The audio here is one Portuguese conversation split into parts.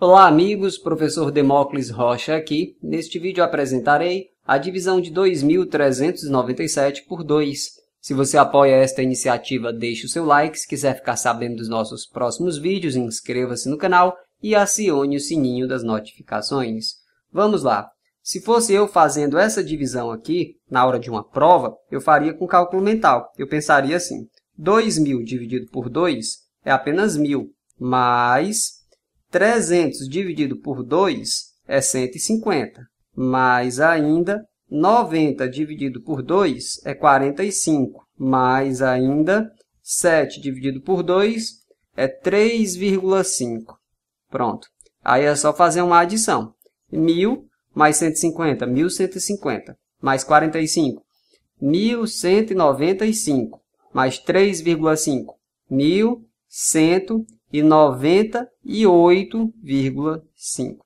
Olá amigos, professor Demócles Rocha aqui. Neste vídeo apresentarei a divisão de 2.397 por 2. Se você apoia esta iniciativa, deixe o seu like. Se quiser ficar sabendo dos nossos próximos vídeos, inscreva-se no canal e acione o sininho das notificações. Vamos lá! Se fosse eu fazendo essa divisão aqui, na hora de uma prova, eu faria com cálculo mental. Eu pensaria assim, 2.000 dividido por 2 é apenas 1.000, mais 300 dividido por 2 é 150, mais ainda 90 dividido por 2 é 45, mais ainda 7 dividido por 2 é 3,5. Pronto. Aí é só fazer uma adição. 1.000 mais 150, 1.150, mais 45, 1.195, mais 3,5, 1.195 e 98,5.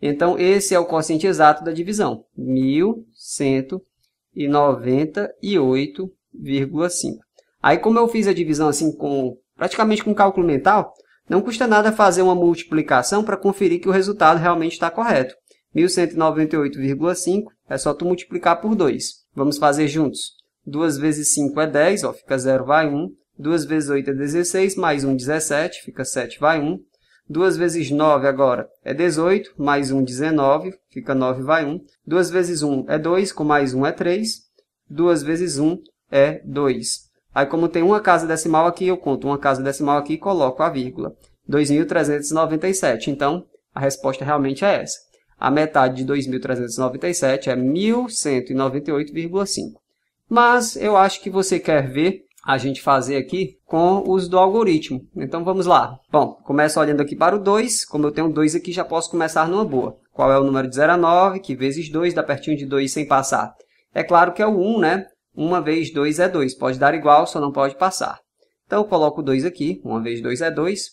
Então, esse é o quociente exato da divisão, 1.198,5. Aí, como eu fiz a divisão assim com praticamente com cálculo mental, não custa nada fazer uma multiplicação para conferir que o resultado realmente está correto. 1.198,5 é só tu multiplicar por 2. Vamos fazer juntos. 2 vezes 5 é 10, ó, fica 0, vai 1. 2 vezes 8 é 16, mais 1, 17, fica 7, vai 1. 2 vezes 9 agora é 18, mais 1, 19, fica 9, vai 1. 2 vezes 1 é 2, com mais 1 é 3. 2 vezes 1 é 2. Aí, como tem uma casa decimal aqui, eu conto uma casa decimal aqui e coloco a vírgula. 2.397. Então, a resposta realmente é essa. A metade de 2.397 é 1.198,5. Mas eu acho que você quer ver a gente fazer aqui com o uso do algoritmo. Então vamos lá. Bom, começo olhando aqui para o 2, como eu tenho 2 aqui, já posso começar numa boa. Qual é o número de 0 a 9, que vezes 2 dá pertinho de 2 sem passar? É claro que é o 1, né? 1 vez 2 é 2, pode dar igual, só não pode passar. Então eu coloco 2 aqui, 1 vez 2 é 2,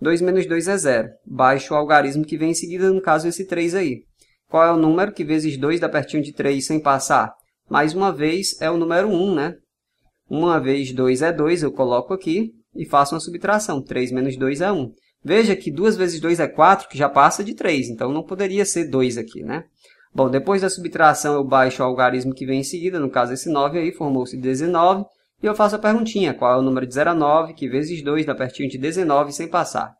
2 menos 2 é 0. Baixo o algarismo que vem em seguida, no caso esse 3 aí. Qual é o número que vezes 2 dá pertinho de 3 sem passar? Mais uma vez é o número 1, né? 1 vezes 2 é 2, eu coloco aqui e faço uma subtração. 3 menos 2 é 1. Veja que 2 vezes 2 é 4, que já passa de 3, então não poderia ser 2 aqui, né? Bom, depois da subtração eu baixo o algarismo que vem em seguida, no caso esse 9 aí, formou-se 19, e eu faço a perguntinha, qual é o número de 0 a 9, que vezes 2 dá pertinho de 19 sem passar.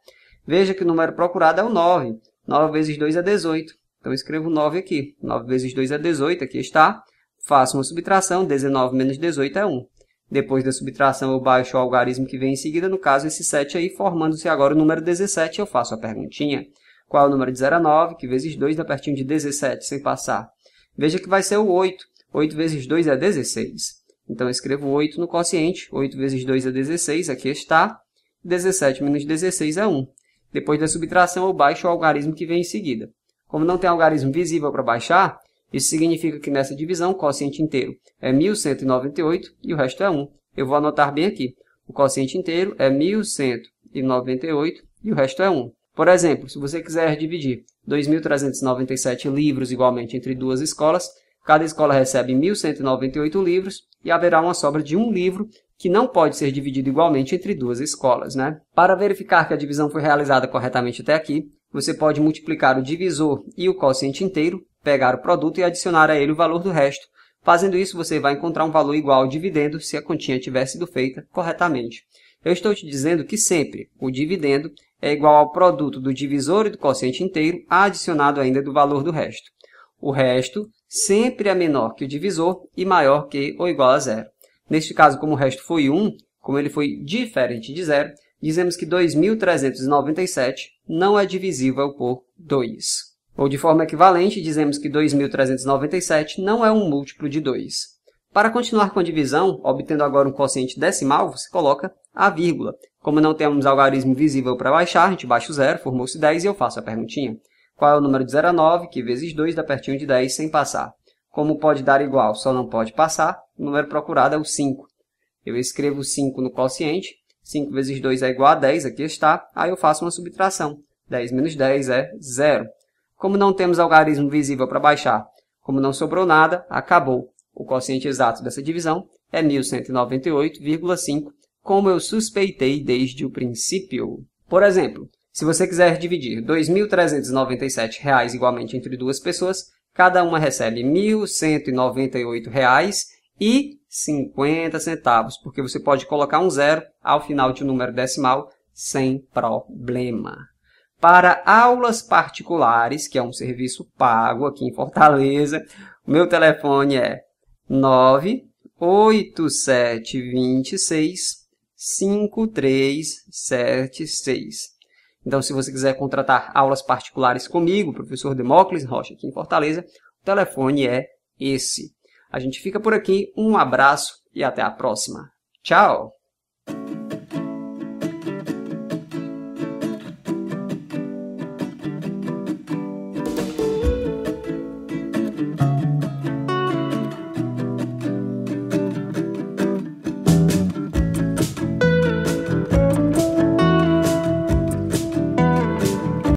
Veja que o número procurado é o 9, 9 vezes 2 é 18, então eu escrevo 9 aqui, 9 vezes 2 é 18, aqui está, faço uma subtração, 19 menos 18 é 1. Depois da subtração, eu baixo o algarismo que vem em seguida, no caso, esse 7 aí, formando-se agora o número 17, eu faço a perguntinha. Qual é o número de 0 a 9, que vezes 2 dá pertinho de 17, sem passar? Veja que vai ser o 8. 8 vezes 2 é 16. Então, eu escrevo 8 no quociente. 8 vezes 2 é 16, aqui está. 17 menos 16 é 1. Depois da subtração, eu baixo o algarismo que vem em seguida. Como não tem algarismo visível para baixar, isso significa que nessa divisão o quociente inteiro é 1198 e o resto é 1. Eu vou anotar bem aqui. O quociente inteiro é 1198 e o resto é 1. Por exemplo, se você quiser dividir 2.397 livros igualmente entre duas escolas, cada escola recebe 1.198 livros e haverá uma sobra de um livro que não pode ser dividido igualmente entre duas escolas. Né? Para verificar que a divisão foi realizada corretamente até aqui, você pode multiplicar o divisor e o quociente inteiro pegar o produto e adicionar a ele o valor do resto. Fazendo isso, você vai encontrar um valor igual ao dividendo se a continha tiver sido feita corretamente. Eu estou te dizendo que sempre o dividendo é igual ao produto do divisor e do quociente inteiro, adicionado ainda do valor do resto. O resto sempre é menor que o divisor e maior que ou igual a zero. Neste caso, como o resto foi 1, como ele foi diferente de zero, dizemos que 2.397 não é divisível por 2. Ou de forma equivalente, dizemos que 2.397 não é um múltiplo de 2. Para continuar com a divisão, obtendo agora um quociente decimal, você coloca a vírgula. Como não temos algarismo visível para baixar, a gente baixa o zero, formou-se 10 e eu faço a perguntinha. Qual é o número de 0 a 9, que vezes 2 dá pertinho de 10 sem passar? Como pode dar igual, só não pode passar, o número procurado é o 5. Eu escrevo 5 no quociente, 5 vezes 2 é igual a 10, aqui está, aí eu faço uma subtração. 10 menos 10 é zero. Como não temos algarismo visível para baixar, como não sobrou nada, acabou. O quociente exato dessa divisão é 1198,5, como eu suspeitei desde o princípio. Por exemplo, se você quiser dividir R$ 2.397 igualmente entre duas pessoas, cada uma recebe R$ 1.198,50, e 50 centavos, porque você pode colocar um zero ao final de um número decimal sem problema para aulas particulares, que é um serviço pago aqui em Fortaleza. O meu telefone é 98726 5376. Então, se você quiser contratar aulas particulares comigo, professor Demócles Rocha, aqui em Fortaleza, o telefone é esse. A gente fica por aqui, um abraço e até a próxima. Tchau!